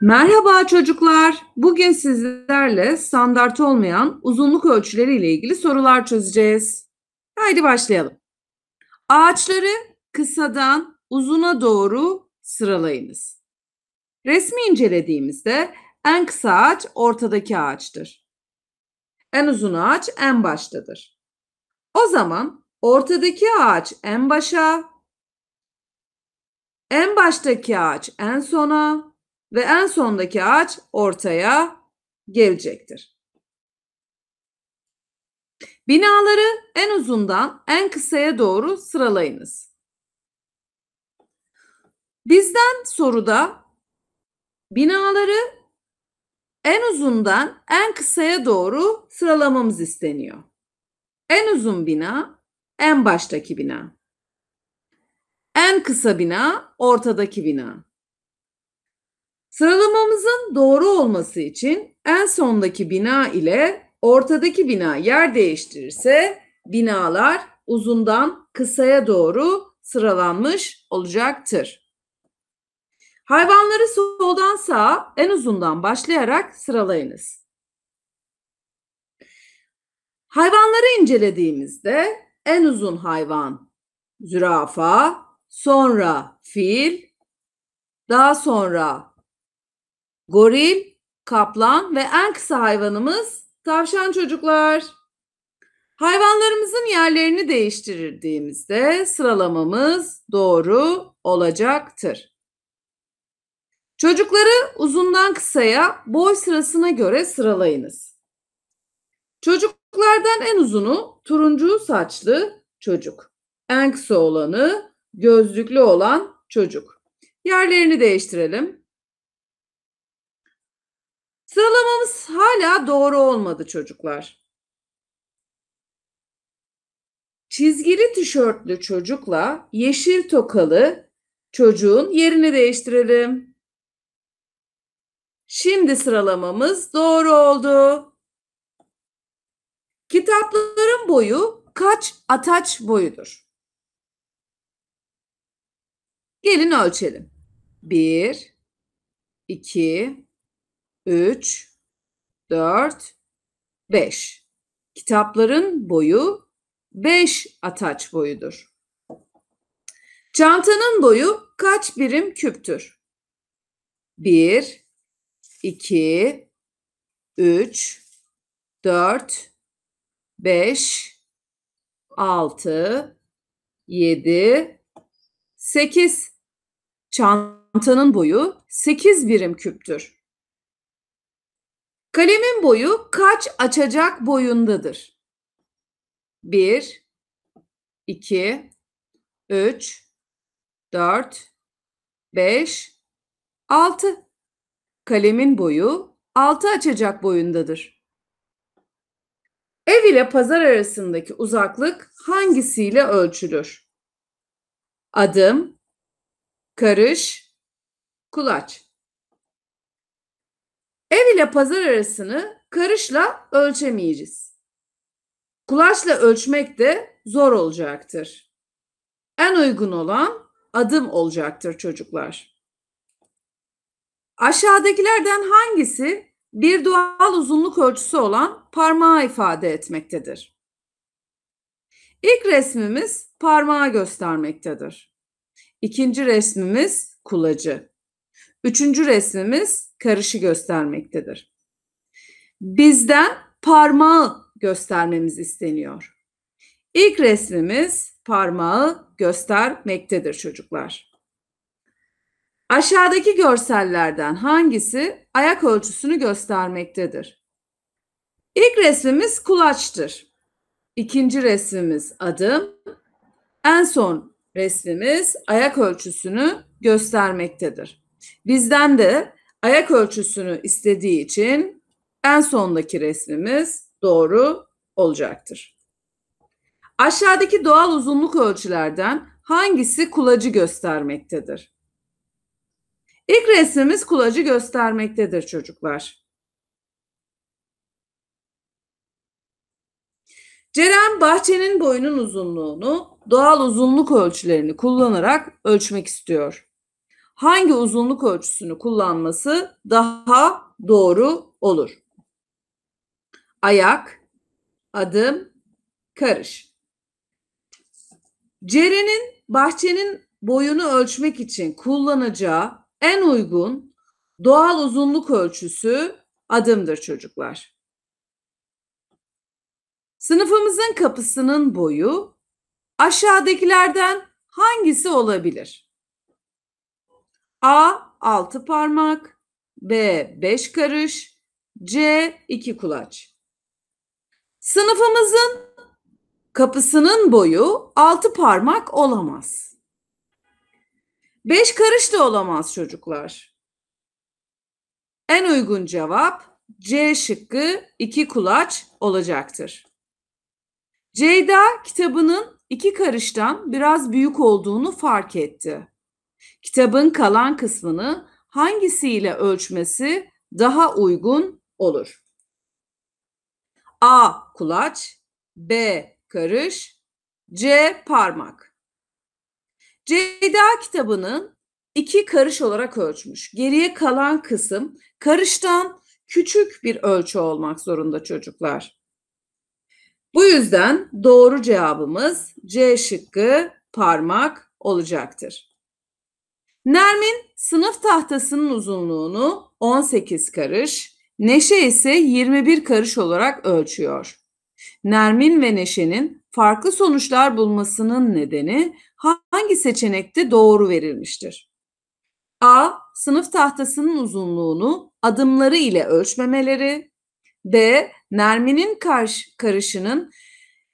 Merhaba çocuklar. Bugün sizlerle standart olmayan uzunluk ölçüleri ile ilgili sorular çözeceğiz. Haydi başlayalım. Ağaçları kısadan uzuna doğru sıralayınız. Resmi incelediğimizde en kısa ağaç ortadaki ağaçtır. En uzun ağaç en baştadır. O zaman ortadaki ağaç en başa, en baştaki ağaç en sona, ve en sondaki ağaç ortaya gelecektir. Binaları en uzundan en kısaya doğru sıralayınız. Bizden soruda binaları en uzundan en kısaya doğru sıralamamız isteniyor. En uzun bina en baştaki bina. En kısa bina ortadaki bina. Sıralamamızın doğru olması için en sondaki bina ile ortadaki bina yer değiştirirse binalar uzundan kısaya doğru sıralanmış olacaktır. Hayvanları soldan sağa en uzundan başlayarak sıralayınız. Hayvanları incelediğimizde en uzun hayvan zürafa, sonra fil, daha sonra goril, kaplan ve en kısa hayvanımız tavşan çocuklar. Hayvanlarımızın yerlerini değiştirdiğimizde sıralamamız doğru olacaktır. Çocukları uzundan kısaya boy sırasına göre sıralayınız. Çocuklardan en uzunu turuncu saçlı çocuk. En kısa olanı gözlüklü olan çocuk. Yerlerini değiştirelim. Sıralamamız hala doğru olmadı çocuklar. Çizgili tişörtlü çocukla yeşil tokalı çocuğun yerini değiştirelim. Şimdi sıralamamız doğru oldu. Kitapların boyu kaç ataç boyudur? Gelin ölçelim. 1 2 3, 4, 5. Kitapların boyu 5 ataç boyudur. Çantanın boyu kaç birim küptür? 1, 2, 3, 4, 5, 6, 7, 8. Çantanın boyu 8 birim küptür. Kalemin boyu kaç açacak boyundadır? 1, 2, 3, 4, 5, 6. Kalemin boyu 6 açacak boyundadır. Ev ile pazar arasındaki uzaklık hangisiyle ölçülür? Adım, karış, kulaç. Ev ile pazar arasını karışla ölçemeyiz. Kulaçla ölçmek de zor olacaktır. En uygun olan adım olacaktır çocuklar. Aşağıdakilerden hangisi bir doğal uzunluk ölçüsü olan parmağı ifade etmektedir? İlk resmimiz parmağı göstermektedir. İkinci resmimiz kulacı. Üçüncü resmimiz karışı göstermektedir. Bizden parmağı göstermemiz isteniyor. İlk resmimiz parmağı göstermektedir çocuklar. Aşağıdaki görsellerden hangisi ayak ölçüsünü göstermektedir? İlk resmimiz kulaçtır. İkinci resmimiz adım. En son resmimiz ayak ölçüsünü göstermektedir. Bizden de ayak ölçüsünü istediği için en sondaki resmimiz doğru olacaktır. Aşağıdaki doğal uzunluk ölçülerden hangisi kulacı göstermektedir? İlk resmimiz kulacı göstermektedir çocuklar. Ceren bahçenin boyunun uzunluğunu doğal uzunluk ölçülerini kullanarak ölçmek istiyor hangi uzunluk ölçüsünü kullanması daha doğru olur? Ayak, adım, karış. Ceren'in bahçenin boyunu ölçmek için kullanacağı en uygun doğal uzunluk ölçüsü adımdır çocuklar. Sınıfımızın kapısının boyu aşağıdakilerden hangisi olabilir? A 6 parmak, B 5 karış, C 2 kulaç. Sınıfımızın kapısının boyu 6 parmak olamaz. 5 karış da olamaz çocuklar. En uygun cevap C şıkkı 2 kulaç olacaktır. Ceyda kitabının iki karıştan biraz büyük olduğunu fark etti. Kitabın kalan kısmını hangisiyle ölçmesi daha uygun olur? A. Kulaç B. Karış C. Parmak Ceyda kitabının iki karış olarak ölçmüş. Geriye kalan kısım karıştan küçük bir ölçü olmak zorunda çocuklar. Bu yüzden doğru cevabımız C şıkkı parmak olacaktır. Nermin sınıf tahtasının uzunluğunu 18 karış, Neşe ise 21 karış olarak ölçüyor. Nermin ve Neşe'nin farklı sonuçlar bulmasının nedeni hangi seçenekte doğru verilmiştir? A. Sınıf tahtasının uzunluğunu adımları ile ölçmemeleri. B. Nermin'in karş karışının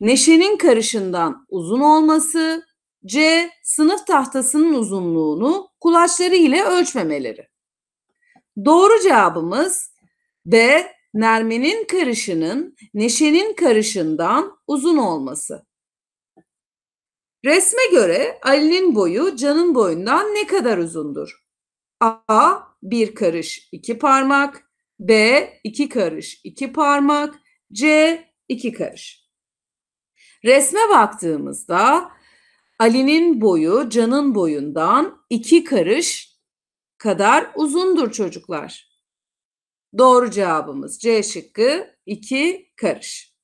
Neşe'nin karışından uzun olması. C. Sınıf tahtasının uzunluğunu kulaçları ile ölçmemeleri. Doğru cevabımız D Nermin'in karışının Neşe'nin karışından uzun olması. Resme göre Ali'nin boyu Can'ın boyundan ne kadar uzundur? A. bir karış iki parmak B. iki karış iki parmak C. iki karış. Resme baktığımızda Ali'nin boyu Can'ın boyundan iki karış kadar uzundur çocuklar. Doğru cevabımız C şıkkı iki karış.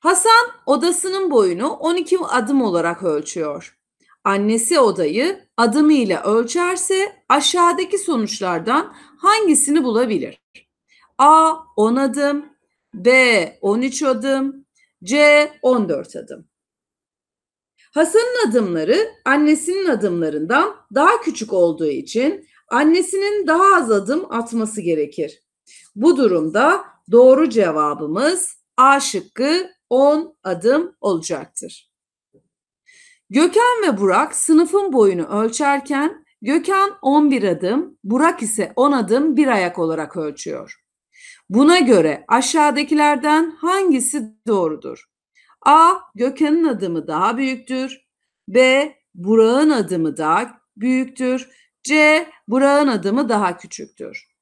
Hasan odasının boyunu 12 adım olarak ölçüyor. Annesi odayı adımı ile ölçerse aşağıdaki sonuçlardan hangisini bulabilir? A 10 adım, B 13 adım, C 14 adım. Hasan'ın adımları annesinin adımlarından daha küçük olduğu için annesinin daha az adım atması gerekir. Bu durumda doğru cevabımız A şıkkı 10 adım olacaktır. Gökhan ve Burak sınıfın boyunu ölçerken Gökhan 11 adım, Burak ise 10 adım bir ayak olarak ölçüyor. Buna göre aşağıdakilerden hangisi doğrudur? A. Gökhan'ın adımı daha büyüktür. B. Burak'ın adımı daha büyüktür. C. Burak'ın adımı daha küçüktür.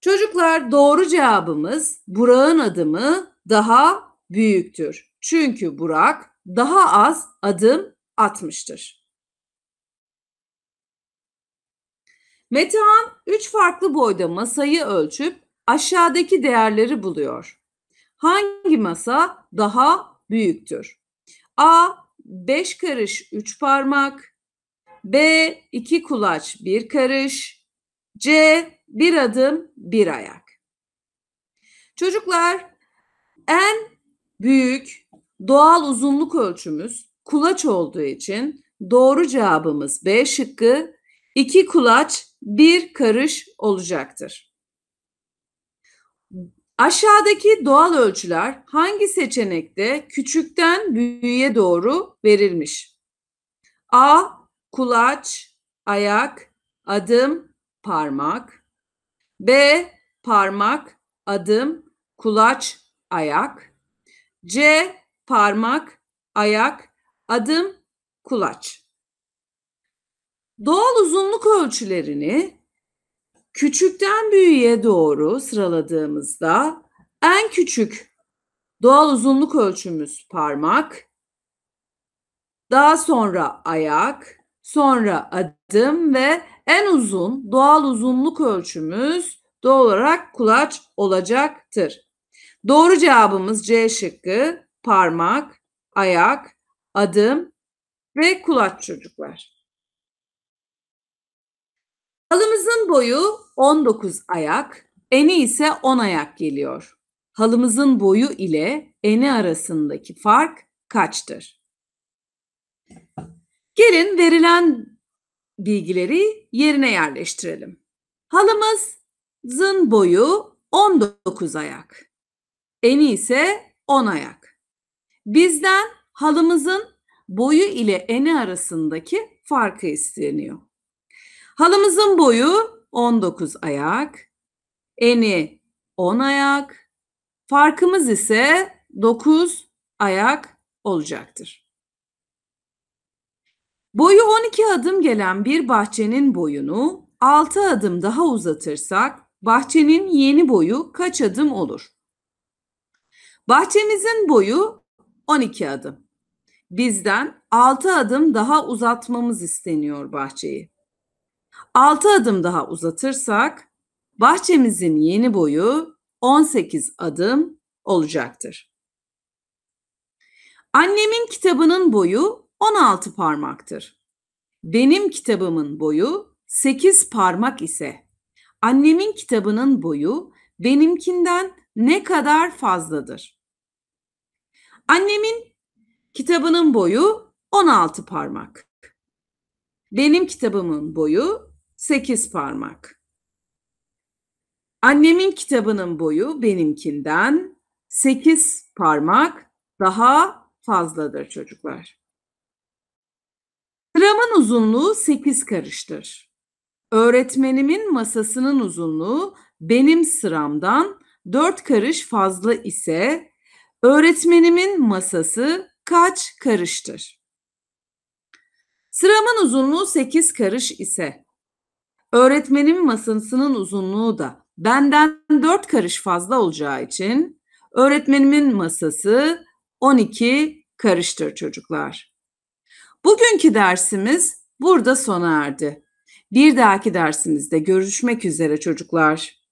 Çocuklar doğru cevabımız Burak'ın adımı daha büyüktür. Çünkü Burak daha az adım atmıştır. Metehan 3 farklı boyda masayı ölçüp aşağıdaki değerleri buluyor. Hangi masa daha büyüktür? A 5 karış 3 parmak, B 2 kulaç 1 karış, C 1 adım 1 ayak. Çocuklar en büyük doğal uzunluk ölçümüz kulaç olduğu için doğru cevabımız B şıkkı 2 kulaç 1 karış olacaktır. Aşağıdaki doğal ölçüler hangi seçenekte küçükten büyüğe doğru verilmiş? A. Kulaç, ayak, adım, parmak. B. Parmak, adım, kulaç, ayak. C. Parmak, ayak, adım, kulaç. Doğal uzunluk ölçülerini küçükten büyüğe doğru sıraladığımızda en küçük doğal uzunluk ölçümüz parmak, daha sonra ayak, sonra adım ve en uzun doğal uzunluk ölçümüz doğal olarak kulaç olacaktır. Doğru cevabımız C şıkkı parmak, ayak, adım ve kulaç çocuklar. Halımızın boyu 19 ayak, eni ise 10 ayak geliyor. Halımızın boyu ile eni arasındaki fark kaçtır? Gelin verilen bilgileri yerine yerleştirelim. Halımızın boyu 19 ayak. Eni ise 10 ayak. Bizden halımızın boyu ile eni arasındaki farkı isteniyor. Halımızın boyu 19 ayak, eni 10 ayak, farkımız ise 9 ayak olacaktır. Boyu 12 adım gelen bir bahçenin boyunu 6 adım daha uzatırsak bahçenin yeni boyu kaç adım olur? Bahçemizin boyu 12 adım. Bizden 6 adım daha uzatmamız isteniyor bahçeyi. 6 adım daha uzatırsak bahçemizin yeni boyu 18 adım olacaktır. Annemin kitabının boyu 16 parmaktır. Benim kitabımın boyu 8 parmak ise annemin kitabının boyu benimkinden ne kadar fazladır? Annemin kitabının boyu 16 parmak. Benim kitabımın boyu 8 parmak. Annemin kitabının boyu benimkinden 8 parmak daha fazladır çocuklar. Sıramın uzunluğu 8 karıştır. Öğretmenimin masasının uzunluğu benim sıramdan 4 karış fazla ise öğretmenimin masası kaç karıştır? Sıramın uzunluğu 8 karış ise Öğretmenin masasının uzunluğu da benden dört karış fazla olacağı için öğretmenimin masası 12 karıştır çocuklar. Bugünkü dersimiz burada sona erdi. Bir dahaki dersimizde görüşmek üzere çocuklar.